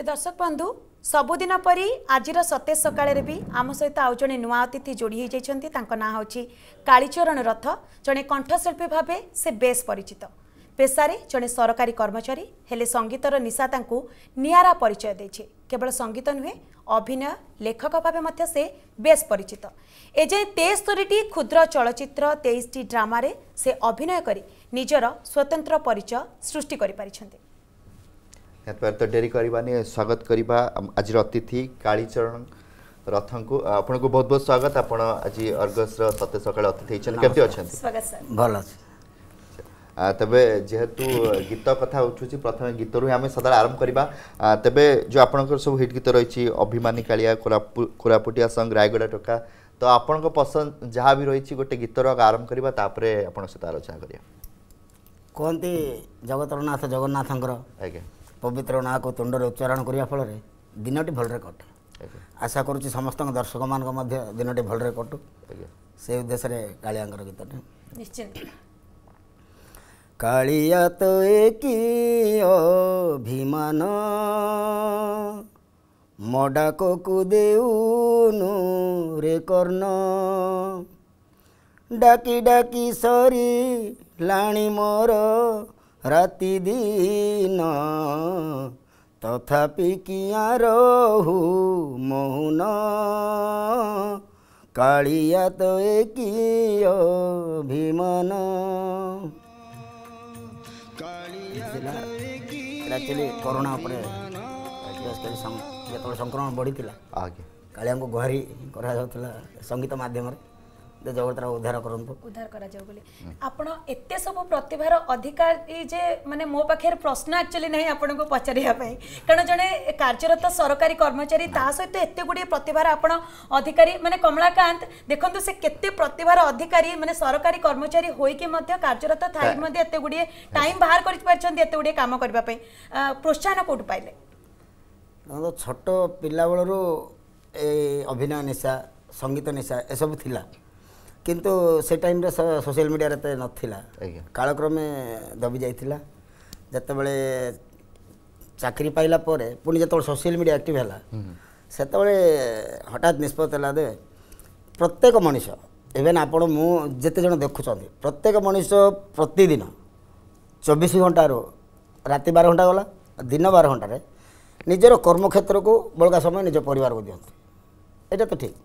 ତେବେ ଦର୍ଶକ ବନ୍ଧୁ ସବୁଦିନ ପରି ଆଜିର ସତେଜ ସକାଳରେ ବି ଆମ ସହିତ ଆଉ ଜଣେ ନୂଆ ଅତିଥି ଯୋଡ଼ି ହୋଇଯାଇଛନ୍ତି ତାଙ୍କ ନାଁ ହେଉଛି କାଳିଚରଣ ରଥ ଜଣେ କଣ୍ଠଶିଳ୍ପୀ ଭାବେ ସେ ବେଶ୍ ପରିଚିତ ପେସାରେ ଜଣେ ସରକାରୀ କର୍ମଚାରୀ ହେଲେ ସଙ୍ଗୀତର ନିଶା ତାଙ୍କୁ ନିଆରା ପରିଚୟ ଦେଇଛି କେବଳ ସଙ୍ଗୀତ ନୁହେଁ ଅଭିନୟ ଲେଖକ ଭାବେ ମଧ୍ୟ ସେ ବେଶ୍ ପରିଚିତ ଏଯାଏଁ ତେସ୍ତରୀଟି କ୍ଷୁଦ୍ର ଚଳଚ୍ଚିତ୍ର ତେଇଶଟି ଡ୍ରାମାରେ ସେ ଅଭିନୟ କରି ନିଜର ସ୍ୱତନ୍ତ୍ର ପରିଚୟ ସୃଷ୍ଟି କରିପାରିଛନ୍ତି ନିହାତି ଡେରି କରିବାନି ସ୍ୱାଗତ କରିବା ଆଜିର ଅତିଥି କାଳିଚରଣ ରଥଙ୍କୁ ଆପଣଙ୍କୁ ବହୁତ ବହୁତ ସ୍ୱାଗତ ଆପଣ ଆଜି ଅର୍ଗସ୍ର ସତ୍ୟ ସକାଳେ ଅତିଥି ହେଇଛନ୍ତି କେମିତି ଅଛନ୍ତି ଭଲ ଅଛି ତେବେ ଯେହେତୁ ଗୀତ କଥା ଉଠୁଛି ପ୍ରଥମେ ଗୀତରୁ ହିଁ ଆମେ ସଦାବେଳେ ଆରମ୍ଭ କରିବା ତେବେ ଯେଉଁ ଆପଣଙ୍କର ସବୁ ହିଟ୍ ଗୀତ ରହିଛି ଅଭିମାନୀ କାଳିଆ କୋରାପୁଟିଆ ସଙ୍ଗ ରାୟଗଡ଼ା ଟୋକା ତ ଆପଣଙ୍କ ପସନ୍ଦ ଯାହା ବି ରହିଛି ଗୋଟେ ଗୀତର ଆରମ୍ଭ କରିବା ତାପରେ ଆପଣଙ୍କ ସହିତ ଆଲୋଚନା କରିବା କୁହନ୍ତି ଜଗତରନାଥ ଜଗନ୍ନାଥଙ୍କର ଆଜ୍ଞା ପବିତ୍ର ନାଁକୁ ତୁଣ୍ଡରେ ଉଚ୍ଚାରଣ କରିବା ଫଳରେ ଦିନଟି ଭଲରେ କଟେ ଆଶା କରୁଛି ସମସ୍ତଙ୍କ ଦର୍ଶକମାନଙ୍କ ମଧ୍ୟ ଦିନଟି ଭଲରେ କଟୁ ସେ ଉଦ୍ଦେଶ୍ୟରେ କାଳିଆଙ୍କର ଗୀତଟି କାଳିଆ ତ କି ଅଭିମାନ ମଡ଼ାକକୁ ଦେଉନୁ ରେ କର୍ଣ୍ଣ ଡାକି ଡାକି ସରି ଲାଣି ମୋର ରାତିଦିନ ତଥାପି କିଆଁ ରହୁ ମୌନ କାଳିଆ ତ ଏକିୟ ଭୀମନ ଆକ୍ଚୁଆଲି କରୋନା ଉପରେ ଯେତେବେଳେ ସଂକ୍ରମଣ ବଢ଼ିଥିଲା କାଳିଆଙ୍କୁ ଗୁହାରି କରାଯାଉଥିଲା ସଙ୍ଗୀତ ମାଧ୍ୟମରେ জগতরা উদ্ধার করন্তু উদ্ধার করা যাও বলে আপন এতে সব প্রতিভার অধিকারী যে মানে মো পাখের প্রশ্ন একচুয়ালি নাই আপনাকে পচারিয়া পাই কারণ জনে কার্যরত সরকারি কর্মচারী তা সহিত এতে গুড়ি প্রতিভার আপন অধিকারী মানে কমলাকান্ত দেখন্তু সে কেতে প্রতিভার অধিকারী মানে সরকারি কর্মচারী হইকি মধ্য কার্যরত থাই মধ্যে এতে গুড়ি টাইম বাহার করি পারছন্তি এতে গুড়ি কাম করিবা পাই প্রোৎসাহন কোটু পাইলে ছোট পিলা বেলু এই অভিনয় নিশা সঙ্গীত নিশা এসব লা କିନ୍ତୁ ସେ ଟାଇମ୍ରେ ସୋସିଆଲ୍ ମିଡ଼ିଆରେ ଏତେ ନଥିଲା କାଳକ୍ରମେ ଦବି ଯାଇଥିଲା ଯେତେବେଳେ ଚାକିରି ପାଇଲା ପରେ ପୁଣି ଯେତେବେଳେ ସୋସିଆଲ୍ ମିଡ଼ିଆ ଆକ୍ଟିଭ୍ ହେଲା ସେତେବେଳେ ହଠାତ୍ ନିଷ୍ପତ୍ତି ହେଲା ଯେ ପ୍ରତ୍ୟେକ ମଣିଷ ଇଭେନ୍ ଆପଣ ମୁଁ ଯେତେ ଜଣ ଦେଖୁଛନ୍ତି ପ୍ରତ୍ୟେକ ମଣିଷ ପ୍ରତିଦିନ ଚବିଶ ଘଣ୍ଟାରୁ ରାତି ବାର ଘଣ୍ଟା ଗଲା ଦିନ ବାର ଘଣ୍ଟାରେ ନିଜର କର୍ମକ୍ଷେତ୍ରକୁ ବଳକା ସମୟ ନିଜ ପରିବାରକୁ ଦିଅନ୍ତି ଏଇଟା ତ ଠିକ୍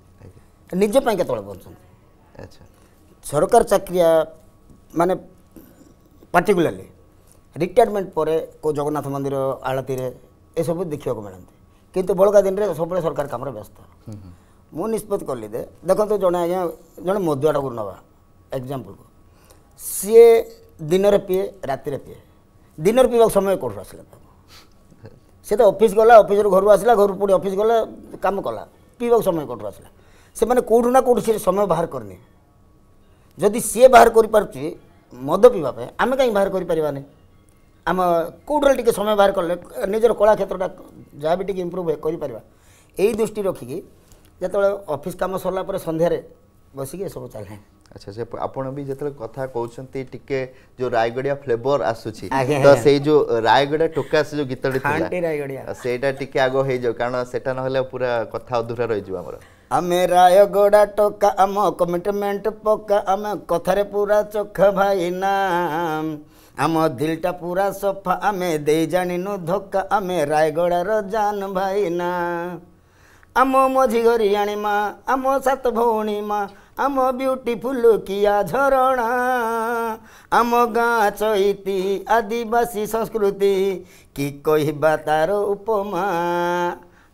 ନିଜ ପାଇଁ କେତେବେଳେ ବଞ୍ଚନ୍ତି আচ্ছা। সরকার চাকরিয়া মানে পার্টিকুলারলি রিটায়ারমেন্ট পরে কেউ জগন্নাথ মন্দির আড়তিরে এসবু দেখা মিলতে কিন্তু বলকা দিনে সবুলে সরকার কামরে ব্যস্ত মু নিষ্পতি কলি যে দেখুন জনে আজ্ঞা জনে মদুয়াটাকে নেওয়া এক্সাম্পলকু সি দিনরে পিয়ে রাতে পিয়ে দিনরে পিবাকে সময় কোর্ট আসলে তাকে সে তো অফিস গলা অফিসর ঘর আসলা ঘর পুড়ি অফিস গলা কাম কলা পিবাকে সময় কোর্ট আসলা ସେମାନେ କେଉଁଠୁ ନା କେଉଁଠୁ ସେଠି ସମୟ ବାହାର କରିନି ଯଦି ସିଏ ବାହାର କରିପାରୁଛି ମଦ ପିଇବା ପାଇଁ ଆମେ କାହିଁକି ବାହାର କରିପାରିବାନି ଆମ କେଉଁଠାରେ ଟିକେ ସମୟ ବାହାର କଲେ ନିଜର କଳା କ୍ଷେତ୍ରଟା ଯାହା ବି ଟିକେ ଇମ୍ପ୍ରୁଭ୍ କରିପାରିବା ଏଇ ଦୃଷ୍ଟି ରଖିକି ଯେତେବେଳେ ଅଫିସ୍ କାମ ସରିଲା ପରେ ସନ୍ଧ୍ୟାରେ ବସିକି ଏସବୁ ଚାଲେ ଆଚ୍ଛା ସେ ଆପଣ ବି ଯେତେବେଳେ କଥା କହୁଛନ୍ତି ଟିକେ ଯୋଉ ରାୟଗଡ଼ିଆ ଫ୍ଲେଭର ଆସୁଛି ତ ସେଇ ଯୋଉ ରାୟଗଡ଼ିଆ ଟୋକା ସେ ଯୋଉ ଗୀତଟି ଥିଲା ସେଇଟା ଟିକେ ଆଗ ହେଇଯାଉ କାରଣ ସେଟା ନହେଲେ ପୁରା କଥା ଅଧୁରା ରହିଯିବ ଆମର ଆମେ ରାୟଗଡ଼ା ଟୋକା ଆମ କମିଟମେଣ୍ଟ ପକା ଆମେ କଥାରେ ପୁରା ଚୋଖା ଭାଇନା ଆମ ଦିଲଟା ପୁରା ସଫା ଆମେ ଦେଇ ଜାଣିନୁ ଧକା ଆମେ ରାୟଗଡ଼ାର ଜାନ ଭାଇନା ଆମ ମଝି ଘରିଆଣୀ ମା ଆମ ସାତ ଭଉଣୀ ମା ଆମ ବ୍ୟୁଟିଫୁଲ କିଆ ଝରଣା ଆମ ଗାଁ ଚଇତି ଆଦିବାସୀ ସଂସ୍କୃତି କି କହିବା ତାର ଉପମା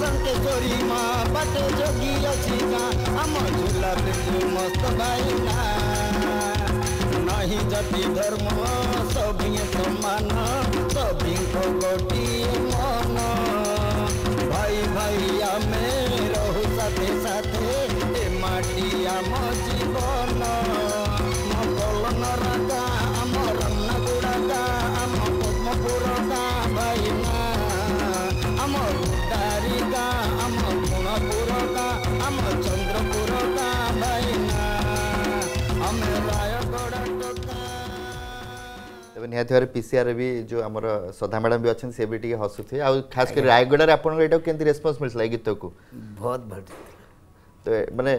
संत छोरी मां बट जोगी अची गां हम झूला बिंदु मस्त भाईना नहीं जति धर्म सभी समान सभी को गोटी मन ନିହାତି ଭାବରେ ପିସିଆର୍ରେ ବି ଯେଉଁ ଆମର ସଧା ମ୍ୟାଡ଼ାମ୍ ବି ଅଛନ୍ତି ସେ ବି ଟିକେ ହସୁଥିବେ ଆଉ ଖାସ୍ କରି ରାୟଗଡ଼ାରେ ଆପଣଙ୍କୁ ଏଇଟାକୁ କେମିତି ରେସ୍ପନ୍ସ ମିଳିଥିଲା ଏ ଗୀତକୁ ବହୁତ ଭଲ ତ ମାନେ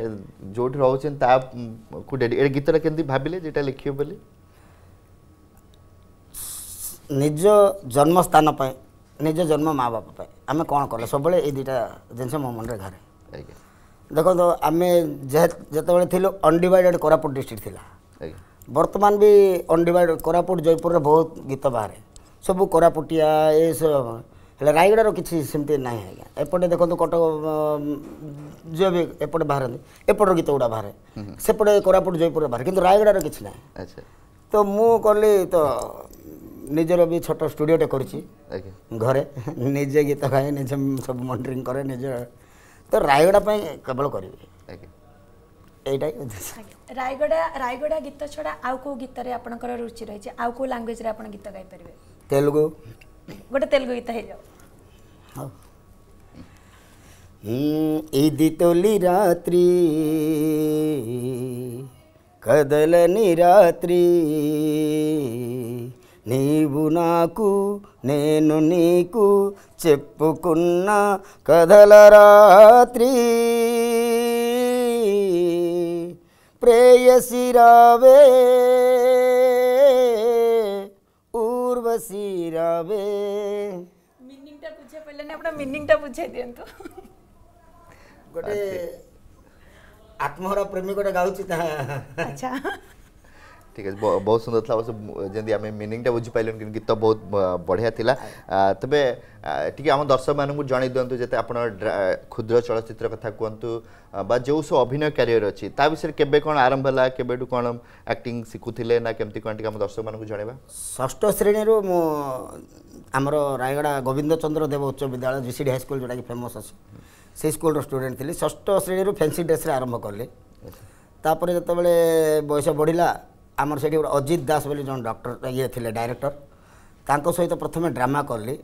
ଯେଉଁଠି ରହୁଛନ୍ତି ତାକୁ ଏ ଗୀତଟା କେମିତି ଭାବିଲେ ଯେଟା ଲେଖିବେ ବୋଲି ନିଜ ଜନ୍ମସ୍ଥାନ ପାଇଁ ନିଜ ଜନ୍ମ ମା ବାପା ପାଇଁ ଆମେ କ'ଣ କଲେ ସବୁବେଳେ ଏଇ ଦୁଇଟା ଜିନିଷ ମୋ ମନରେ ଘରେ ଦେଖନ୍ତୁ ଆମେ ଯେତେବେଳେ ଥିଲୁ ଅନଡିଭାଇଡେଡ୍ କୋରାପୁଟ ଡିଷ୍ଟ୍ରିକ୍ଟ ଥିଲା ଆଜ୍ଞା ବର୍ତ୍ତମାନ ବି ଅନଡିଭାଇଡ଼ କୋରାପୁଟ ଜୟପୁରରେ ବହୁତ ଗୀତ ବାହାରେ ସବୁ କୋରାପୁଟିଆ ଏସବୁ ହେଲେ ରାୟଗଡ଼ାର କିଛି ସେମିତି ନାହିଁ ଆଜ୍ଞା ଏପଟେ ଦେଖନ୍ତୁ କଟକ ଯିଏ ବି ଏପଟେ ବାହାରନ୍ତି ଏପଟର ଗୀତ ଗୁଡ଼ା ବାହାରେ ସେପଟେ କୋରାପୁଟ ଜୟପୁରରେ ବାହାରେ କିନ୍ତୁ ରାୟଗଡ଼ାର କିଛି ନାହିଁ ତ ମୁଁ କଲି ତ ନିଜର ବି ଛୋଟ ଷ୍ଟୁଡ଼ିଓଟେ କରିଛି ଘରେ ନିଜେ ଗୀତ ଗାଏ ନିଜେ ସବୁ ମନିଟରିଂ କରେ ନିଜେ ତ ରାୟଗଡ଼ା ପାଇଁ କେବଳ କରିବି ଏଇଟା ଉଦ୍ଦେଶ୍ୟ ରାୟଗଡ଼ା ରାୟଗଡ଼ା ଗୀତ ଛଡ଼ା ଆଉ କେଉଁ ଗୀତରେ ଆପଣଙ୍କର ରୁଚି ରହିଛି ଆଉ କେଉଁ ଲାଙ୍ଗୁଏଜ୍ରେ ଆପଣ ଗୀତ ଗାଇପାରିବେ ତେଲୁଗୁ ଗୋଟେ ତେଲୁଗୁ ଗୀତ ହେଇଯାଉ ହଉ ఇది తొలి రాత్రి కదలని రాత్రి నీవు నాకు నేను నీకు చెప్పుకున్న కథల రాత్రి প্রেয়সিরাবে উর্বশিরাবে ମିନିଂଟା ବୁଝେଇ ପାରିଲେନି ଆପଣ ମିନିଂଟା ବୁଝେଇ ଦିଅନ୍ତୁ ଗୋଟେ ଆତ୍ମହରା ପ୍ରେମୀ ଗୋଟେ ଗାଉଛି ତାହା ଆଚ୍ଛା ঠিক আছে বহুত সুন্দর লা অবশ্য যদি আমি মিনিংটা বুঝি বুঝিপারলু কিন্তু গীত বহুত বঢ়িয়া লা তবে টিকি আমার দর্শক মানুষ জনাই দিও যেতে আপনার ক্ষুদ্র চলচ্চিত্র কথা কুহতু বা যে সব অভিনয় ক্যারিয়ার অছি তা বিষয়ে কেবে কোণ আরম্ভ হল কেবে কোণ আক্টিং শিখুলে না কেমতি কোণ টিকি আমার দর্শক মানুষ জনাইবা ষষ্ঠ শ্রেণী মু আমার রায়গড়া গোবিন্দচন্দ্র দেব উচ্চ বিদ্যালয় জিসিডি হাইস্কুল যেটা কি ফেমস আছে সেই স্কুল স্টুডেন্ট লি ষষ্ঠ শ্রেণী ফ্যান্সি ড্রেস আরম্ভ কলে তাপরে যেতবে বয়স বড়া ଆମର ସେଇଠି ଗୋଟେ ଅଜିତ ଦାସ ବୋଲି ଜଣେ ଡକ୍ଟର ଇଏ ଥିଲେ ଡାଇରେକ୍ଟର ତାଙ୍କ ସହିତ ପ୍ରଥମେ ଡ୍ରାମା କଲି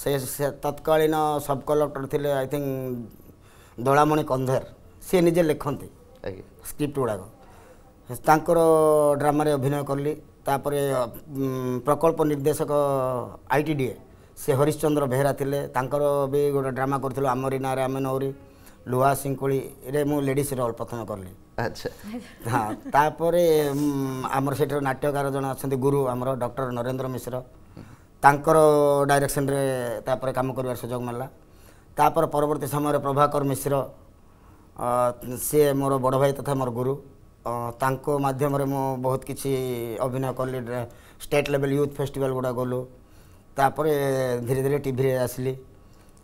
ସେ ସେ ତତ୍କାଳୀନ ସବ୍ କଲେକ୍ଟର ଥିଲେ ଆଇ ଥିଙ୍କ ଦୋଳାମଣି କନ୍ଧେର ସିଏ ନିଜେ ଲେଖନ୍ତି ସ୍କ୍ରିପ୍ଟ ଗୁଡ଼ାକ ତାଙ୍କର ଡ୍ରାମାରେ ଅଭିନୟ କଲି ତାପରେ ପ୍ରକଳ୍ପ ନିର୍ଦ୍ଦେଶକ ଆଇ ଟି ଡିଏ ସେ ହରିଶ୍ଚନ୍ଦ୍ର ବେହେରା ଥିଲେ ତାଙ୍କର ବି ଗୋଟେ ଡ୍ରାମା କରିଥିଲୁ ଆମରି ନାଁରେ ଆମେ ନୌରୀ ଲୁହା ସିଙ୍କୁଳିରେ ମୁଁ ଲେଡ଼ିଜ୍ ରୋଲ୍ କଲି আচ্ছা হ্যাঁ তাপরে আমার সেটার নাট্যকার জনে অনেক গুরু আমার ডক্টর নরেন্দ্র মিশ্র তাঁকর ডাইরেকশনরে তাপরে কাম করবার সুযোগ মিলা তাপরে পরবর্তী সময়ের প্রভাকর মিশ্র সি মোর বড় ভাই তথা মোর গুরু তাঁক মাধ্যমে মু বহুত কিছু অভিনয় কলি স্টেট লেভেল ইউথ ফেস্টিভাল গুড়া গলু তাপরে ধীরে ধীরে টিভিরে আসলি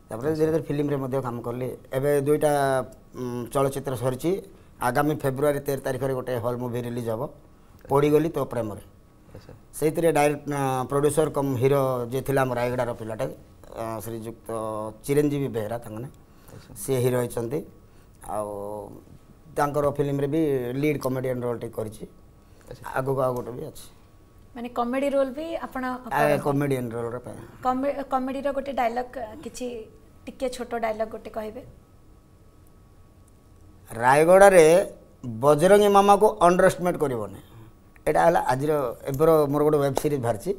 তাপরে ধীরে ধীরে ফিল্মরে কাম কলি এবে দুইটা চলচ্চিত্র সরিছি ଆଗାମୀ ଫେବୃଆରୀ ତେର ତାରିଖରେ ଗୋଟେ ହଲ୍ ମୁଭି ରିଲିଜ୍ ହେବ ପଡ଼ିଗଲି ତୋ ପ୍ରେମରେ ସେଇଥିରେ ଡାଇରେକ୍ଟ ପ୍ରଡ୍ୟୁସର କମ୍ ହିରୋ ଯିଏ ଥିଲା ଆମ ରାୟଗଡ଼ାର ପିଲାଟେ ଶ୍ରୀଯୁକ୍ତ ଚିରଞ୍ଜୀବୀ ବେହେରା ତାଙ୍କ ନାଁ ସିଏ ହିରୋ ହୋଇଛନ୍ତି ଆଉ ତାଙ୍କର ଫିଲ୍ମରେ ବି ଲିଡ୍ କମେଡ଼ିଆନ୍ ରୋଲ୍ଟି କରିଛି ଆଗକୁ ଆଉ ଗୋଟେ ବି ଅଛି ମାନେ କମେଡି ରୋଲ୍ ବି ଆପଣ କମେଡ଼ିଆନ୍ ରୋଲ୍ର ପାଇଁ କମେଡ଼ିର ଗୋଟେ ଡାଇଲଗ୍ କିଛି ଟିକେ ଛୋଟ ଡାଇଲଗ୍ ଗୋଟେ କହିବେ ରାୟଗଡ଼ାରେ ବଜରଙ୍ଗୀ ମାମାକୁ ଅଣ୍ଡରଷ୍ଟିମେଟ୍ କରିବନି ଏଇଟା ହେଲା ଆଜିର ଏବେର ମୋର ଗୋଟେ ୱେବ୍ ସିରିଜ୍ ବାହାରିଛି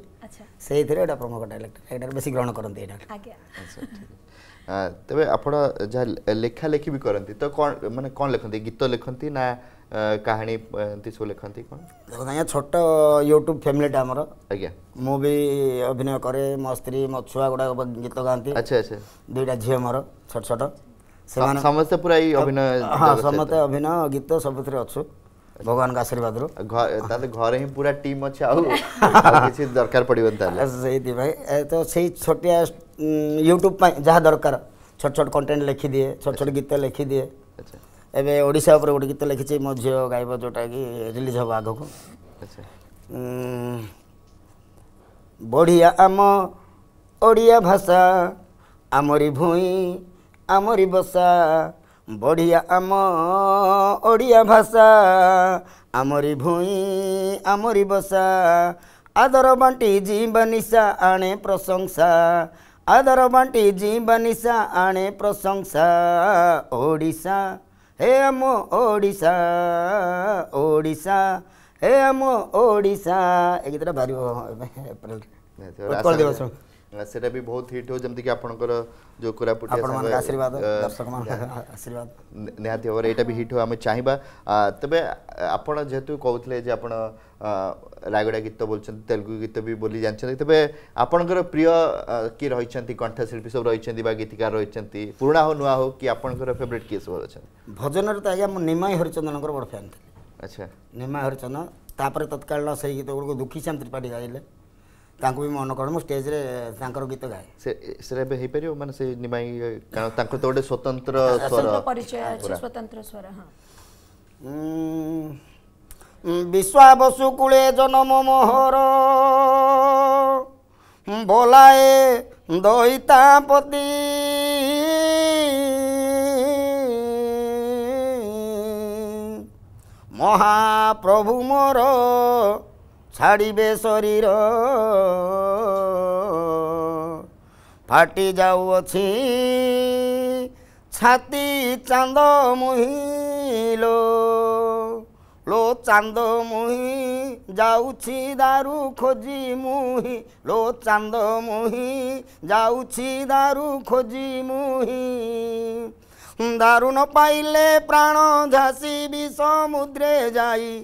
ସେଇଥିରେ ଏଇଟା ପ୍ରମୁଖ ଡାଇଲେକ୍ଟର ଏଇଟା ବେଶୀ ଗ୍ରହଣ କରନ୍ତି ଏଇଟା ତେବେ ଆପଣ ଯାହା ଲେଖାଲେଖି ବି କରନ୍ତି ତ କ'ଣ ମାନେ କ'ଣ ଲେଖନ୍ତି ଗୀତ ଲେଖନ୍ତି ନା କାହାଣୀ ଏମିତି ସବୁ ଲେଖନ୍ତି କ'ଣ ଦେଖନ୍ତୁ ଆଜ୍ଞା ଛୋଟ ୟୁଟ୍ୟୁବ୍ ଫ୍ୟାମିଲିଟା ଆମର ଆଜ୍ଞା ମୁଁ ବି ଅଭିନୟ କରେ ମୋ ସ୍ତ୍ରୀ ମୋ ଛୁଆ ଗୁଡ଼ାକ ଗୀତ ଗାଆନ୍ତି ଆଚ୍ଛା ଆଚ୍ଛା ଦୁଇଟା ଝିଅ ମୋର ଛୋଟ ଛୋଟ ସେମାନେ ସମସ୍ତେ ପୁରା ଏଇ ଅଭିନୟ ହଁ ସମସ୍ତେ ଅଭିନୟ ଗୀତ ସବୁଥିରେ ଅଛୁ ଭଗବାନଙ୍କ ଆଶୀର୍ବାଦରୁ ତାହେଲେ ଘରେ ହିଁ ପୁରା ଟିମ୍ ଅଛି ଆଉ କିଛି ଦରକାର ପଡ଼ିବନି ତାହେଲେ ସେଇଥିପାଇଁ ତ ସେଇ ଛୋଟିଆ ୟୁଟ୍ୟୁବ୍ ପାଇଁ ଯାହା ଦରକାର ଛୋଟ ଛୋଟ କଣ୍ଟେଣ୍ଟ ଲେଖିଦିଏ ଛୋଟ ଛୋଟ ଗୀତ ଲେଖିଦିଏ ଏବେ ଓଡ଼ିଶା ଉପରେ ଗୋଟେ ଗୀତ ଲେଖିଛି ମୋ ଝିଅ ଗାଇବ ଯେଉଁଟାକି ରିଲିଜ୍ ହେବ ଆଗକୁ ବଢ଼ିଆ ଆମ ଓଡ଼ିଆ ଭାଷା ଆମରି ଭୂଇଁ ଆମରି ବସା ବଢ଼ିଆ ଆମ ଓଡ଼ିଆ ଭାଷା ଆମରି ଭୂଇଁ ଆମରି ବସା ଆଦର ବାଣ୍ଟି ଯିବା ନିଶା ଆଣେ ପ୍ରଶଂସା ଆଦର ବାଣ୍ଟି ଯିବା ନିଶା ଆଣେ ପ୍ରଶଂସା ଓଡ଼ିଶା ହେ ଆମ ଓଡ଼ିଶା ଓଡ଼ିଶା ହେ ଆମ ଓଡ଼ିଶା ଏ ଗୀତଟା ବାହାରିବ ଏପ୍ରିଲ ଉତ୍କଳ ଦିବସ ସେଟା ବି ବହୁତ ହିଟ୍ ହଉ ଯେମିତିକି ଆପଣଙ୍କର ଯେଉଁ କୋରାପୁଟ ନିହାତି ଭାବରେ ଏଇଟା ବି ହିଟ୍ ହଉ ଆମେ ଚାହିଁବା ତେବେ ଆପଣ ଯେହେତୁ କହୁଥିଲେ ଯେ ଆପଣ ରାୟଗଡ଼ା ଗୀତ ବୋଲୁଛନ୍ତି ତେଲୁଗୁ ଗୀତ ବି ବୋଲି ଜାଣିଛନ୍ତି ତେବେ ଆପଣଙ୍କର ପ୍ରିୟ କିଏ ରହିଛନ୍ତି କଣ୍ଠଶିଳ୍ପୀ ସବୁ ରହିଛନ୍ତି ବା ଗୀତିକାର ରହିଛନ୍ତି ପୁରୁଣା ହଉ ନୂଆ ହଉ କି ଆପଣଙ୍କର ଫେଭରେଟ୍ କିଏ ସବୁ ଅଛନ୍ତି ଭଜନରେ ତ ଆଜ୍ଞା ମୁଁ ନିମାଇ ହରିଚନ୍ଦନଙ୍କର ବଡ଼ ଫ୍ୟାନ୍ ଥିଲି ଆଚ୍ଛା ନିମାଇ ହରିଚନ୍ଦନ ତାପରେ ତତ୍କାଳୀନ ସେଇ ଗୀତ ଗୁଡ଼ିକୁ ଦୁଃଖୀ ଶ୍ୟାମ ତ୍ରିପାଠୀ ଗାଇଲେ ତାଙ୍କୁ ବି ମନେ କରେ ମୁଁ ଷ୍ଟେଜ୍ରେ ତାଙ୍କର ଗୀତ ଗାଏ ସେଟା ଏବେ ହେଇପାରିବ ମାନେ ସେ ନିମାଇ ତାଙ୍କର ତ ଗୋଟେ ସ୍ୱତନ୍ତ୍ର ସ୍ୱର ପରିଚୟ ଅଛି ସ୍ୱତନ୍ତ୍ର ସ୍ୱର ହଁ ବିଶ୍ୱାବସୁ କୂଳେ ଜନମ ମୋହର ବୋଲାଏ ଦଇତାପତି ମହାପ୍ରଭୁ ମୋର ছাড়িবে শরীর ফাটি যাউଅଛି ଛାତି ଚାନ୍ଦ ମୁହିଁଲୋ ଲୋ ଚାନ୍ଦ ମୁହିଁ ଯାଉଛି ଦାରୁ ଖୋଜି ମୁହିଁ ଲୋ ଚାନ୍ଦ ମୁହିଁ ଯାଉଛି ଦାରୁ ଖୋଜି ମୁହିଁ દારૂ ન પાઈલે પ્રાણો ઝાંસી બી સમુદ્રે જાય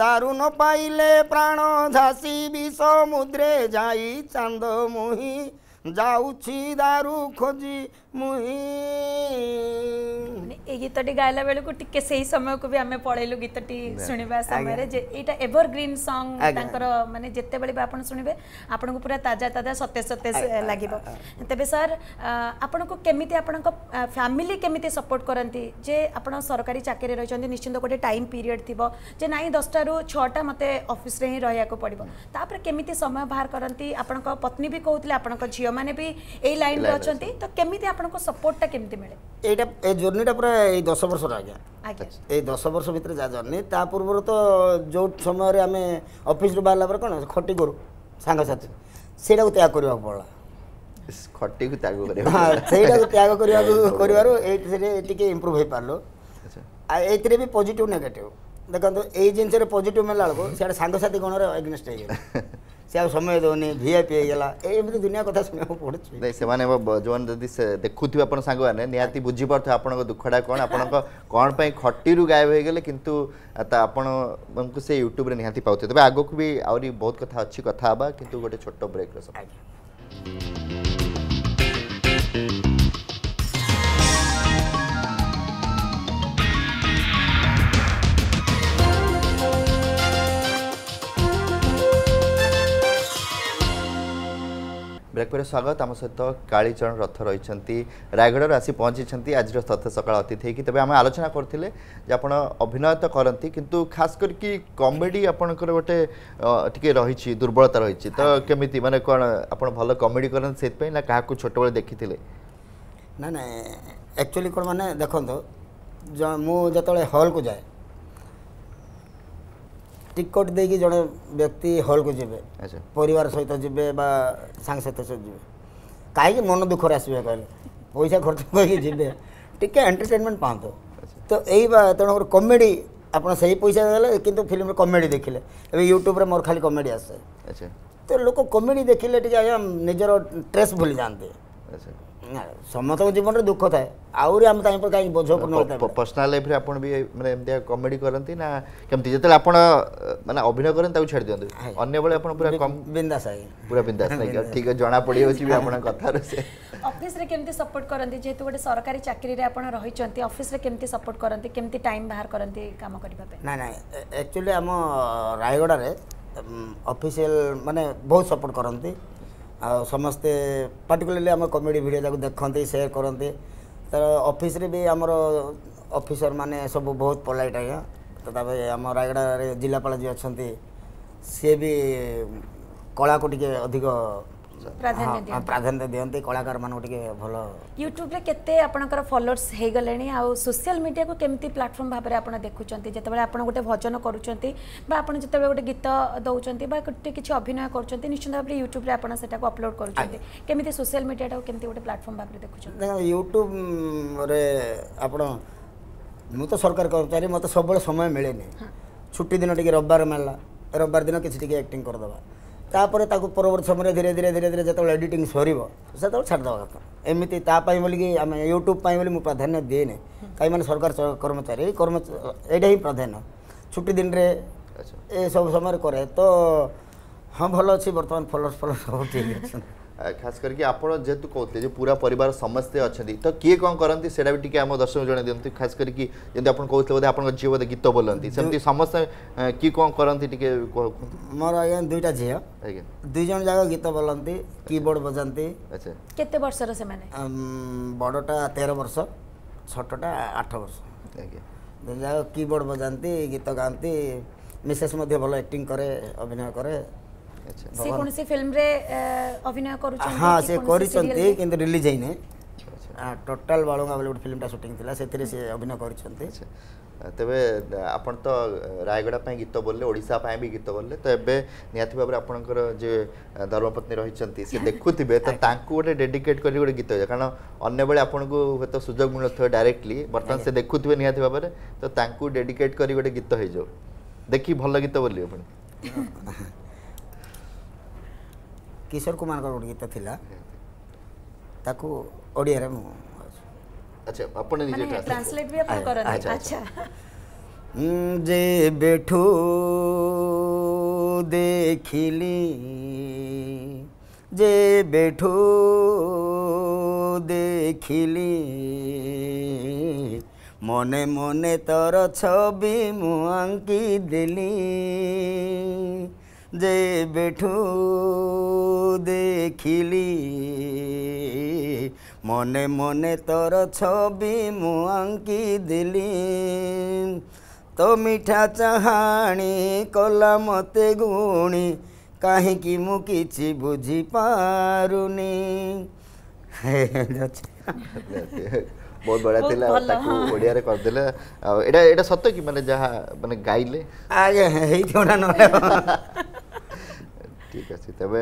દારૂ ન પાઈલે પ્રાણો ઝાંસી બી સમુદ્રે જાય ચાંદ મોહી ଯାଉଛି ଦାରୁ ଖୋଜି এই গীতটি গাইলা বেড়ে টিকে সেই সময়কু বি আমি পড়াইলু গীতটি শুণবা সময়ের যে এইটা এভরগ্রিন সং তাঁকর মানে যেতবে বি আপনার শুণবে আপনার পুরা তাজা তাজা সতেজ সতেজ লাগিব তবে স্যার আপনার কেমিতি আপনার ফ্যামিলি কেমিতি সপোর্ট করতে যে আপনার সরকারি চাকরি রয়েছেন নিশ্চিন্ত গোটে টাইম পিরিয়ড থিব যে না দশটার ছটা মতো অফিসে হি রহবা পড়ব তাপরে কেমিতি সময় বাহার করতে আপনার পত্নী বি কৌলে আপনার ঝিও মানে বি এই লাইন অনেক তো কেমিতি আপনার ଆପଣଙ୍କୁ ସପୋର୍ଟଟା କେମିତି ମିଳେ ଏଇଟା ଏ ଜର୍ଣ୍ଣିଟା ପୁରା ଏଇ ଦଶ ବର୍ଷର ଆଜ୍ଞା ଏଇ ଦଶ ବର୍ଷ ଭିତରେ ଯାହା ଜର୍ଣ୍ଣି ତା ପୂର୍ବରୁ ତ ଯେଉଁ ସମୟରେ ଆମେ ଅଫିସରୁ ବାହାରିଲା ପରେ କ'ଣ ଖଟି କରୁ ସାଙ୍ଗସାଥି ସେଇଟାକୁ ତ୍ୟାଗ କରିବାକୁ ପଡ଼ିଲା ଖଟିକୁ ତ୍ୟାଗ କରିବା ସେଇଟାକୁ ତ୍ୟାଗ କରିବାକୁ କରିବାରୁ ଏଇଥିରେ ଟିକେ ଇମ୍ପ୍ରୁଭ୍ ହେଇପାରିଲୁ ଆଉ ଏଇଥିରେ ବି ପଜିଟିଭ୍ ନେଗେଟିଭ୍ ଦେଖନ୍ତୁ ଏଇ ଜିନିଷରେ ପଜିଟିଭ୍ ମିଳିଲା ବେଳକୁ ସିଆଡ଼େ ସାଙ୍ଗସାଥି ଗଣରେ ଏଗ୍ନେଷ୍ଟ ହେଇଗଲା ସେ ଆଉ ସମୟ ଦେଉନି ଭି ଆଇ ପି ହେଇଗଲା ଏମିତି ଦୁନିଆ କଥା ଶୁଣିବାକୁ ପଡ଼ୁଛି ନାଇଁ ସେମାନେ ଯେଉଁମାନେ ଯଦି ଦେଖୁଥିବେ ଆପଣ ସାଙ୍ଗମାନେ ନିହାତି ବୁଝିପାରୁଥିବେ ଆପଣଙ୍କ ଦୁଃଖଟା କ'ଣ ଆପଣଙ୍କ କ'ଣ ପାଇଁ ଖଟିରୁ ଗାୟବ ହେଇଗଲେ କିନ୍ତୁ ଆପଣଙ୍କୁ ସେ ୟୁଟ୍ୟୁବ୍ରେ ନିହାତି ପାଉଥିବେ ତେବେ ଆଗକୁ ବି ଆହୁରି ବହୁତ କଥା ଅଛି କଥା ହେବା କିନ୍ତୁ ଗୋଟେ ଛୋଟ ବ୍ରେକ୍ର ସମୟ Thank you. ବ୍ରେକ୍ ପରେ ସ୍ୱାଗତ ଆମ ସହିତ କାଳିଚରଣ ରଥ ରହିଛନ୍ତି ରାୟଗଡ଼ାରୁ ଆସି ପହଞ୍ଚିଛନ୍ତି ଆଜିର ତଥ୍ୟ ସକାଳ ଅତିଥି ହେଇକି ତେବେ ଆମେ ଆଲୋଚନା କରିଥିଲେ ଯେ ଆପଣ ଅଭିନୟ ତ କରନ୍ତି କିନ୍ତୁ ଖାସ୍ କରିକି କମେଡ଼ି ଆପଣଙ୍କର ଗୋଟେ ଟିକେ ରହିଛି ଦୁର୍ବଳତା ରହିଛି ତ କେମିତି ମାନେ କ'ଣ ଆପଣ ଭଲ କମେଡ଼ି କରନ୍ତି ସେଥିପାଇଁ ନା କାହାକୁ ଛୋଟବେଳେ ଦେଖିଥିଲେ ନା ନା ଆକ୍ଚୁଆଲି କ'ଣ ମାନେ ଦେଖନ୍ତୁ ମୁଁ ଯେତେବେଳେ ହଲ୍କୁ ଯାଏ ଟିକେଟ ଦେଇକି ଜଣେ ବ୍ୟକ୍ତି ହଲ୍କୁ ଯିବେ ପରିବାର ସହିତ ଯିବେ ବା ସାଙ୍ଗସାଥି ସହିତ ଯିବେ କାହିଁକି ମନ ଦୁଃଖରେ ଆସିବେ କହିଲେ ପଇସା ଖର୍ଚ୍ଚ କରିକି ଯିବେ ଟିକେ ଏଣ୍ଟରଟେନମେଣ୍ଟ ପାଆନ୍ତୁ ତ ଏଇ ବା ତେଣୁକରି କମେଡ଼ି ଆପଣ ସେଇ ପଇସା ଦେଲେ କିନ୍ତୁ ଫିଲ୍ମରେ କମେଡ଼ି ଦେଖିଲେ ଏବେ ୟୁଟ୍ୟୁବରେ ମୋର ଖାଲି କମେଡ଼ି ଆସେ ତ ଲୋକ କମେଡ଼ି ଦେଖିଲେ ଟିକେ ଆଜ୍ଞା ନିଜର ଟ୍ରେସ୍ ଭୁଲି ଯାଆନ୍ତି ସମସ୍ତଙ୍କ ଜୀବନରେ ଦୁଃଖ ଥାଏ ଆହୁରି ଆମେ ତାଙ୍କ ଉପରେ କାହିଁକି ବୋଝ ପର୍ସନାଲ୍ ଲାଇଫ୍ରେ ଆପଣ ବି ମାନେ ଏମିତିଆ କମେଡ଼ି କରନ୍ତି ନା କେମିତି ଯେତେବେଳେ ଆପଣ ମାନେ ଅଭିନୟ କରନ୍ତି ତାକୁ ଛାଡ଼ି ଦିଅନ୍ତି ଅନ୍ୟବେଳେ ଆପଣ ପୁରା ବିନ୍ଦାସ ପୁରା ବିନ୍ଦାସ ନାଇଁ ଠିକ୍ ଜଣା ପଡ଼ିଯାଉଛି ବି ଆପଣଙ୍କ କଥାରୁ ସେ ଅଫିସରେ କେମିତି ସପୋର୍ଟ କରନ୍ତି ଯେହେତୁ ଗୋଟେ ସରକାରୀ ଚାକିରିରେ ଆପଣ ରହିଛନ୍ତି ଅଫିସରେ କେମିତି ସପୋର୍ଟ କରନ୍ତି କେମିତି ଟାଇମ୍ ବାହାର କରନ୍ତି କାମ କରିବା ପାଇଁ ନାଇଁ ନାଇଁ ଆକ୍ଚୁଆଲି ଆମ ରାୟଗଡ଼ାରେ ଅଫିସିଆଲ ମାନେ ବହୁତ ସପୋର୍ଟ କରନ୍ତି ଆଉ ସମସ୍ତେ ପାର୍ଟିକୁଲାରଲି ଆମ କମେଡ଼ି ଭିଡ଼ିଓ ଯାକୁ ଦେଖନ୍ତି ସେୟାର କରନ୍ତି ତ ଅଫିସରେ ବି ଆମର ଅଫିସର ସବୁ ବହୁତ ପଲାଇଟ୍ ଆଜ୍ଞା ତାପରେ ଆମ ରାୟଗଡ଼ାରେ ଜିଲ୍ଲାପାଳ ଯିଏ ଅଛନ୍ତି ସିଏ ବି କଳାକୁ ଟିକେ ଅଧିକ ପ୍ରାଧାନ୍ୟ ଦିଅନ୍ତି କଳାକାରମାନଙ୍କୁ ଟିକେ ଭଲ ୟୁଟ୍ୟୁବରେ କେତେ ଆପଣଙ୍କର ଫଲୋଅର୍ସ ହେଇଗଲେଣି ଆଉ ସୋସିଆଲ ମିଡ଼ିଆକୁ କେମିତି ପ୍ଲାଟଫର୍ମ ଭାବରେ ଆପଣ ଦେଖୁଛନ୍ତି ଯେତେବେଳେ ଆପଣ ଗୋଟେ ଭଜନ କରୁଛନ୍ତି ବା ଆପଣ ଯେତେବେଳେ ଗୋଟେ ଗୀତ ଦେଉଛନ୍ତି ବା ଗୋଟେ କିଛି ଅଭିନୟ କରୁଛନ୍ତି ନିଶ୍ଚିତ ଭାବରେ ୟୁଟ୍ୟୁବରେ ଆପଣ ସେଟାକୁ ଅପଲୋଡ଼ କରୁଛନ୍ତି କେମିତି ସୋସିଆଲ ମିଡ଼ିଆଟାକୁ କେମିତି ଗୋଟେ ପ୍ଲାଟଫର୍ମ ଭାବରେ ଦେଖୁଛନ୍ତି ୟୁଟ୍ୟୁବରେ ଆପଣ ମୁଁ ତ ସରକାର କର୍ମଚାରୀ ମୋତେ ସବୁବେଳେ ସମୟ ମିଳେନି ଛୁଟି ଦିନ ଟିକେ ରବିବାର ମାରିଲା ରବିବାର ଦିନ କିଛି ଟିକେ ଆକ୍ଟିଂ କରିଦେବା ତାପରେ ତାକୁ ପରବର୍ତ୍ତୀ ସମୟରେ ଧୀରେ ଧୀରେ ଧୀରେ ଧୀରେ ଯେତେବେଳେ ଏଡ଼ିଟିଂ ସରିବ ସେତେବେଳେ ଛାଡ଼ିଦେବା କଥା ଏମିତି ତା ପାଇଁ ବୋଲିକି ଆମେ ୟୁଟ୍ୟୁବ୍ ପାଇଁ ବୋଲି ମୁଁ ପ୍ରାଧାନ୍ୟ ଦିଏନି କାହିଁକି ମାନେ ସରକାର କର୍ମଚାରୀ କର୍ମ ଏଇଟା ହିଁ ପ୍ରାଧାନ୍ୟ ଛୁଟି ଦିନରେ ଏସବୁ ସମୟରେ କରେ ତ ହଁ ଭଲ ଅଛି ବର୍ତ୍ତମାନ ଫଲୋର୍ସ ଫଲୋର୍ସ ସବୁ ଠିକ୍ ଅଛନ୍ତି ଖାସ କରିକି ଆପଣ ଯେହେତୁ କହୁଥିଲେ ଯେ ପୁରା ପରିବାର ସମସ୍ତେ ଅଛନ୍ତି ତ କିଏ କ'ଣ କରନ୍ତି ସେଇଟା ବି ଟିକେ ଆମ ଦର୍ଶକ ଜଣେଇ ଦିଅନ୍ତୁ ଖାସ କରିକି ଯେମିତି ଆପଣ କହୁଥିଲେ ବୋଧେ ଆପଣଙ୍କ ଝିଅ ବୋଧେ ଗୀତ ବୋଲନ୍ତି ସେମିତି ସମସ୍ତେ କିଏ କ'ଣ କରନ୍ତି ଟିକେ କୁହନ୍ତୁ ମୋର ଆଜ୍ଞା ଦୁଇଟା ଝିଅ ଆଜ୍ଞା ଦୁଇ ଜଣ ଯାକ ଗୀତ ବୋଲନ୍ତି କିବୋର୍ଡ଼ ବଜାନ୍ତି ଆଚ୍ଛା କେତେ ବର୍ଷର ସେମାନେ ବଡ଼ଟା ତେର ବର୍ଷ ଛୋଟଟା ଆଠ ବର୍ଷ ଆଜ୍ଞା ଦୁଇ ଜଣ ଯାକ କିବୋର୍ଡ଼ ବଜାନ୍ତି ଗୀତ ଗାଆନ୍ତି ମିସେସ୍ ମଧ୍ୟ ଭଲ ଆକ୍ଟିଂ କରେ ଅଭିନୟ କରେ ସେ ଫିଲ୍ମରେ ଅଭିନୟ କରୁଛନ୍ତି ହଁ ସେ କରିଛନ୍ତି କିନ୍ତୁ ରିଲିଜ୍ ହେଇନି ଟୋଟାଲ ବାଳୁଙ୍ଗା ବୋଲି ଗୋଟେ ଫିଲ୍ମଟା ସୁଟିଂ ଥିଲା ସେଥିରେ ସେ ଅଭିନୟ କରିଛନ୍ତି ତେବେ ଆପଣ ତ ରାୟଗଡ଼ା ପାଇଁ ଗୀତ ବୋଲିଲେ ଓଡ଼ିଶା ପାଇଁ ବି ଗୀତ ବୋଲିଲେ ତ ଏବେ ନିହାତି ଭାବରେ ଆପଣଙ୍କର ଯେ ଧର୍ମପତ୍ନୀ ରହିଛନ୍ତି ସେ ଦେଖୁଥିବେ ତ ତାଙ୍କୁ ଗୋଟେ ଡେଡିକେଟ୍ କରି ଗୋଟେ ଗୀତ କାରଣ ଅନ୍ୟବେଳେ ଆପଣଙ୍କୁ ହୁଏତ ସୁଯୋଗ ମିଳୁନଥିବ ଡାଇରେକ୍ଟଲି ବର୍ତ୍ତମାନ ସେ ଦେଖୁଥିବେ ନିହାତି ଭାବରେ ତ ତାଙ୍କୁ ଡେଡିକେଟ୍ କରି ଗୋଟେ ଗୀତ ହେଇଯାଉ ଦେଖି ଭଲ ଗୀତ ବୋଲି ପୁଣି କିଶୋର କୁମାରଙ୍କର ଗୋଟେ ଗୀତ ଥିଲା ତାକୁ ଓଡ଼ିଆରେ ମୁଁ ଆଚ୍ଛା ଆପଣ ନିଜେ ଟ୍ରାନ୍ସଲେଟ୍ ବି ଆପଣ କରନ୍ତି ଆଚ୍ଛା যে বেঠু দেখিলি যে বেঠু দেখিলি মনে মনে তোর ছবি মু আঙ্কি দিলি যেবেঠু দেখিলি মনে মনে তোর ছবি মু আঙ্কি দিলি তো মিঠা চাহাণী কলা মতে গুণী କାହିଁକି ମୁଁ କିଛି ବୁଝିପାରୁନି ବହୁତ ବଢ଼ିଆ ଥିଲା ତାକୁ ଓଡ଼ିଆରେ କରିଦେଲେ ଆଉ ଏଇଟା ଏଇଟା ସତ କି ମାନେ ଯାହା ମାନେ ଗାଇଲେ ଆଜ୍ଞା ହେଇଥିବ ନା ନ ঠিক আছে তবে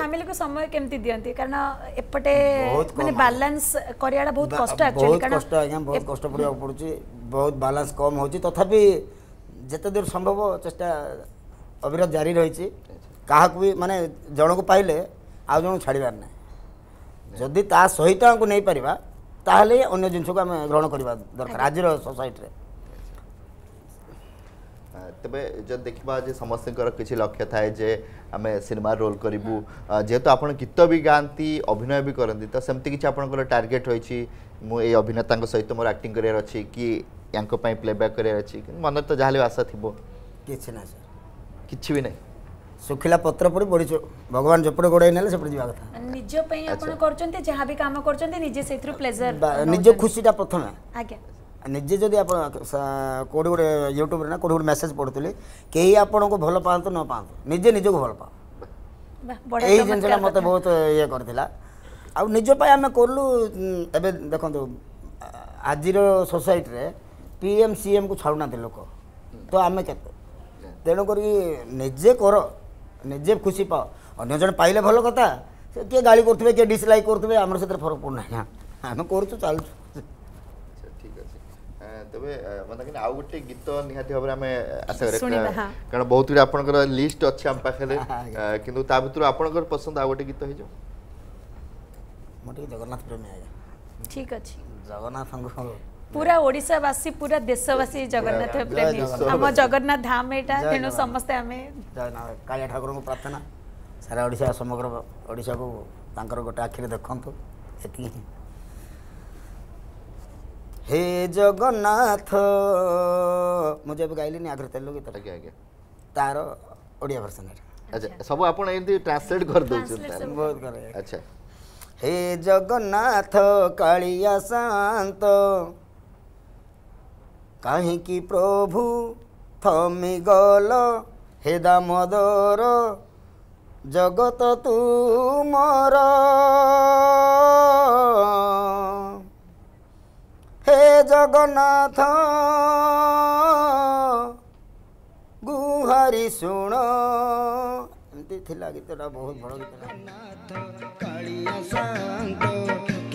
ফ্যামিলি সময় কেমতি দিয়ন্তি কারণ এপটে মানে ব্যালেন্স করিয়াটা বহুত কষ্ট একচুয়ালি কারণ কষ্ট আজ্ঞা বহুত কষ্ট পড়া পড়ুছি বহুত ব্যালেন্স কম হচ্ছে তথাপি যেতে দূর সম্ভব চেষ্টা অবিরত জারি রয়েছে কাহাকু মানে জনকু পাইলে আউ জন ছাড়িবার না যদি তা সহিত আমাকে নেই পারিবা তাহলে অন্য জিনিসকে আমি গ্রহণ করা দরকার আজির সোসাইটিরে ତେବେ ଯଦି ଦେଖିବା ଯେ ସମସ୍ତଙ୍କର କିଛି ଲକ୍ଷ୍ୟ ଥାଏ ଯେ ଆମେ ସିନେମା ରୋଲ୍ କରିବୁ ଯେହେତୁ ଆପଣ ଗୀତ ବି ଗାଆନ୍ତି ଅଭିନୟ ବି କରନ୍ତି ତ ସେମିତି କିଛି ଆପଣଙ୍କର ଟାର୍ଗେଟ୍ ରହିଛି ମୁଁ ଏଇ ଅଭିନେତାଙ୍କ ସହିତ ମୋର ଆକ୍ଟିଂ କରିବାର ଅଛି କି ୟାଙ୍କ ପାଇଁ ପ୍ଲେବ୍ୟାକ୍ କରିବାର ଅଛି ମନରେ ତ ଯାହା ହେଲେ ଆଶା ଥିବ କିଛି ନାହିଁ ସାର୍ କିଛି ବି ନାହିଁ ଶୁଖିଲା ପତ୍ର ପରି ବଢ଼ି ଭଗବାନ ଯେପଟେ ଗୋଡ଼େଇ ନେଲେ ସେପଟେ ଯିବା କଥା ନିଜ ପାଇଁ ଆପଣ କରୁଛନ୍ତି ଯାହା ବି କାମ କରୁଛନ୍ତି ନିଜେ ସେଇଥିରୁ ପ୍ଲେଜର ନିଜ ଖୁସିଟା ପ୍ରଥମେ ଆଜ୍ଞା ନିଜେ ଯଦି ଆପଣ କେଉଁଠି ଗୋଟେ ୟୁଟ୍ୟୁବରେ ନା କେଉଁଠି ଗୋଟେ ମେସେଜ ପଢ଼ୁଥିଲେ କେହି ଆପଣଙ୍କୁ ଭଲ ପାଆନ୍ତୁ ନ ପାଆନ୍ତୁ ନିଜେ ନିଜକୁ ଭଲ ପାଅ ଏଇ ଜିନିଷଟା ମୋତେ ବହୁତ ଇଏ କରିଥିଲା ଆଉ ନିଜ ପାଇଁ ଆମେ କଲୁ ଏବେ ଦେଖନ୍ତୁ ଆଜିର ସୋସାଇଟିରେ ପି ଏମ୍ ସି ଏମ୍କୁ ଛାଡ଼ୁନାହାନ୍ତି ଲୋକ ତ ଆମେ କେତେ ତେଣୁକରି ନିଜେ କର ନିଜେ ଖୁସି ପାଅ ଅନ୍ୟ ଜଣେ ପାଇଲେ ଭଲ କଥା କିଏ ଗାଳି କରୁଥିବେ କିଏ ଡିସଲାଇକ୍ କରୁଥିବେ ଆମର ସେଥିରେ ଫରକ ପଡ଼ୁନାହିଁ ଆମେ କରୁଛୁ ଚାଲୁଛୁ ତେବେ ମୋତେ ଆଉ ଗୋଟେ ଗୀତ ନିହାତି ଭାବରେ ଆମେ ଆଶା କରିବା କାରଣ ବହୁତ ଗୁଡ଼ିଏ ଆପଣଙ୍କର ଲିଷ୍ଟ ଅଛି ଆମ ପାଖରେ କିନ୍ତୁ ତା ଭିତରୁ ଆପଣଙ୍କର ପସନ୍ଦ ଆଉ ଗୋଟେ ଗୀତ ହେଇଯିବ ମୁଁ ଟିକେ ଜଗନ୍ନାଥ ପ୍ରେମୀ ଆଜ୍ଞା ଠିକ୍ ଅଛି ଜଗନ୍ନାଥଙ୍କ ପୁରା ଓଡ଼ିଶାବାସୀ ପୁରା ଦେଶବାସୀ ଜଗନ୍ନାଥ প্রেমী আম জগন্নাথ ধাম এটা তেণু সমস্তে আমি কালিয়া ঠাকুর প্রার্থনা সারা ওড়িশা সমগ্র ওড়িশাকে তাঁর গোটে আখিরে দেখত এটি हे जगन्नाथ मुझे अब गाइली नहीं आग्रह तेलुगु तरह क्या क्या तारो ओडिया वर्षन है अच्छा सब आपने इन्हें ट्रांसलेट कर दो चुनते हैं बहुत कर रहे हैं अच्छा हे जगन्नाथ कालिया सांतो कहीं की प्रभु थमी गोलो हे दामोदरो जगत तू मरा ଜଗନ୍ନାଥ ଗୁହାରି ଶୁଣ ଏମିତି ଥିଲା ଗୀତଟା ବହୁତ ଭଲ ଗୀତଟା କାଳିଆ ସାନ୍ତ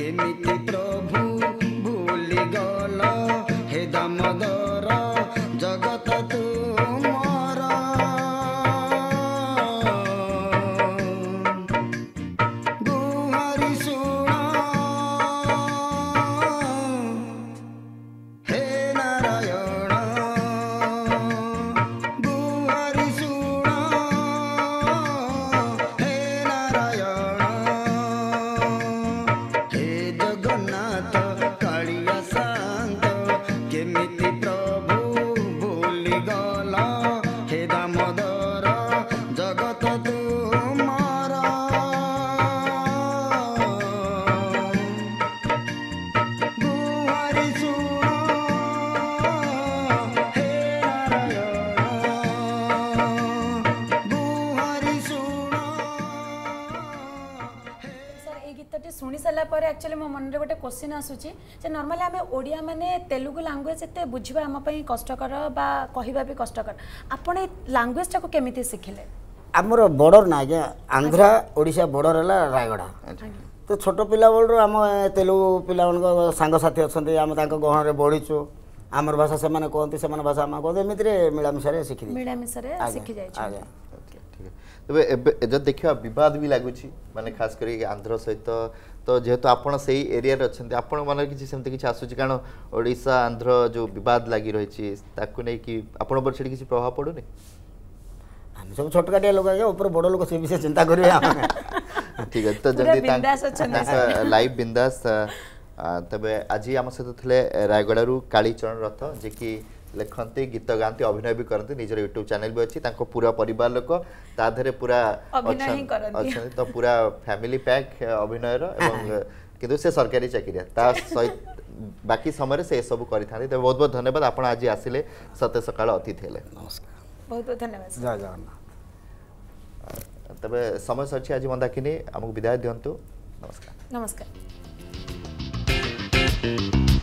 କେମିତି ପ୍ରଭୁ ଭୁଲି ଗଲ ହେ ଦାମୋଦର ଉପରେ ଆକ୍ଚୁଆଲି ମୋ ମନରେ ଗୋଟେ କୋଶ୍ଚିନ୍ ଆସୁଛି ଯେ ନର୍ମାଲି ଆମେ ଓଡ଼ିଆମାନେ ତେଲୁଗୁ ଲାଙ୍ଗୁଏଜ୍ ଏତେ ବୁଝିବା ଆମ ପାଇଁ କଷ୍ଟକର ବା କହିବା ବି କଷ୍ଟକର ଆପଣ ଏ ଲାଙ୍ଗୁଏଜ୍ଟାକୁ କେମିତି ଶିଖିଲେ ଆମର ବର୍ଡ଼ର ନା ଆଜ୍ଞା ଆନ୍ଧ୍ରା ଓଡ଼ିଶା ବର୍ଡ଼ର ହେଲା ରାୟଗଡ଼ା ତ ଛୋଟ ପିଲାବେଳରୁ ଆମ ତେଲୁଗୁ ପିଲାମାନଙ୍କ ସାଙ୍ଗସାଥି ଅଛନ୍ତି ଆମେ ତାଙ୍କ ଗହଣରେ ବଢ଼ିଛୁ ଆମର ଭାଷା ସେମାନେ କୁହନ୍ତି ସେମାନେ ଭାଷା ଆମେ କୁହନ୍ତି ଏମିତିରେ ମିଳାମିଶାରେ ଶିଖିଲି ମିଳାମିଶାରେ ଶିଖିଯାଇଛି ଆଜ୍ଞା ତେବେ ଏବେ ଯଦି ଦେଖିବା ବିବାଦ ବି ଲାଗୁଛି ମାନେ ଖାସ କରି ଆନ୍ଧ୍ର ସହିତ তো যেহেতু আপনার সেই এরিয়ার অনেক আপনার মনে কিছু সেমতি কিছু আসুচি কারণ ওড়শা আন্ধ্র যে বিবাদ লাগি রয়েছে তাকে নেই আপনার উপরে সেটি কিছু প্রভাব পড়ুনি আমি সব ছোটকাটিয়া লোক আজ্ঞা উপরে বড় লোক সে বিষয়ে চিন্তা করবে ঠিক আছে তো যদি লাইভ বিন্দাস তবে আজি আমার সহ রায়গড়ার কালীচরণ রথ যে কি ଲେଖନ୍ତି ଗୀତ ଗାଆନ୍ତି ଅଭିନୟ ବି କରନ୍ତି ନିଜର ୟୁଟ୍ୟୁବ ଚ୍ୟାନେଲ ବି ଅଛି ତାଙ୍କ ପୁରା ପରିବାର ଲୋକ ତା ଦେହରେ ପୁରା ଅଛନ୍ତି ତ ପୁରା ଫ୍ୟାମିଲି ପ୍ୟାକ୍ ଅଭିନୟର ଏବଂ କିନ୍ତୁ ସେ ସରକାରୀ ଚାକିରିଆ ତା ସହିତ ବାକି ସମୟରେ ସେ ଏସବୁ କରିଥାନ୍ତି ତେବେ ବହୁତ ବହୁତ ଧନ୍ୟବାଦ ଆପଣ ଆଜି ଆସିଲେ ସତେ ସକାଳ ଅତିଥି ହେଲେ ନମସ୍କାର ବହୁତ ଧନ୍ୟବାଦ ତେବେ ସମୟ ସରିଛି ଆଜି ମନ୍ଦାକିନୀ ଆମକୁ ବିଦାୟ ଦିଅନ୍ତୁ ନମସ୍କାର ନମସ୍କାର